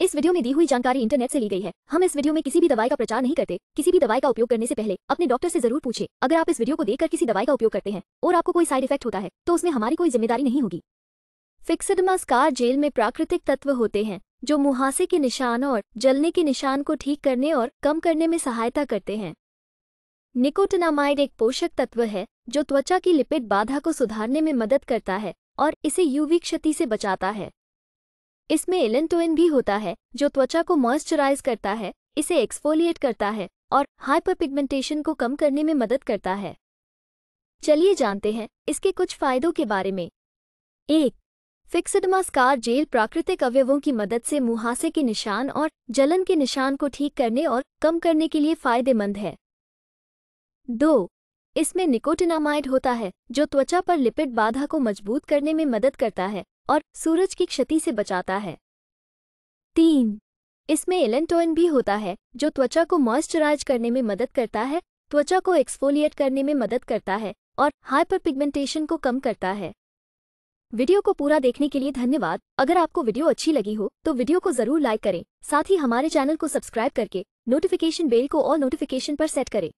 इस वीडियो में दी हुई जानकारी इंटरनेट से ली गई है हम इस वीडियो में किसी भी दवाई का प्रचार नहीं करते किसी भी दवाई का उपयोग करने से पहले अपने डॉक्टर से जरूर पूछे अगर आप इस वीडियो को देखकर किसी दवाई का उपयोग करते हैं और आपको कोई साइड इफेक्ट होता है तो उसमें हमारी कोई जिम्मेदारी नहीं होगी फिक्सड मस्कार जेल में प्राकृतिक तत्व होते हैं जो मुहासे के निशान और जलने के निशान को ठीक करने और कम करने में सहायता करते हैं निकोटनामाइड एक पोषक तत्व है जो त्वचा की लिपिड बाधा को सुधारने में मदद करता है और इसे यूवी क्षति से बचाता है इसमें एलेंटोइन भी होता है जो त्वचा को मॉइस्चराइज करता है इसे एक्सफोलिएट करता है और हाइपरपिगमेंटेशन को कम करने में मदद करता है चलिए जानते हैं इसके कुछ फायदों के बारे में एक फिक्सडमा स्कार जेल प्राकृतिक अवयवों की मदद से मुहासे के निशान और जलन के निशान को ठीक करने और कम करने के लिए फायदेमंद है दो इसमें निकोटिनामाइड होता है जो त्वचा पर लिपिड बाधा को मजबूत करने में मदद करता है और सूरज की क्षति से बचाता है तीन इसमें एलेंटोइन भी होता है जो त्वचा को मॉइस्चराइज करने में मदद करता है त्वचा को एक्सफोलिएट करने में मदद करता है और हाइपर पिगमेंटेशन को कम करता है वीडियो को पूरा देखने के लिए धन्यवाद अगर आपको वीडियो अच्छी लगी हो तो वीडियो को जरूर लाइक करें साथ ही हमारे चैनल को सब्सक्राइब करके नोटिफिकेशन बेल को और नोटिफिकेशन पर सेट करें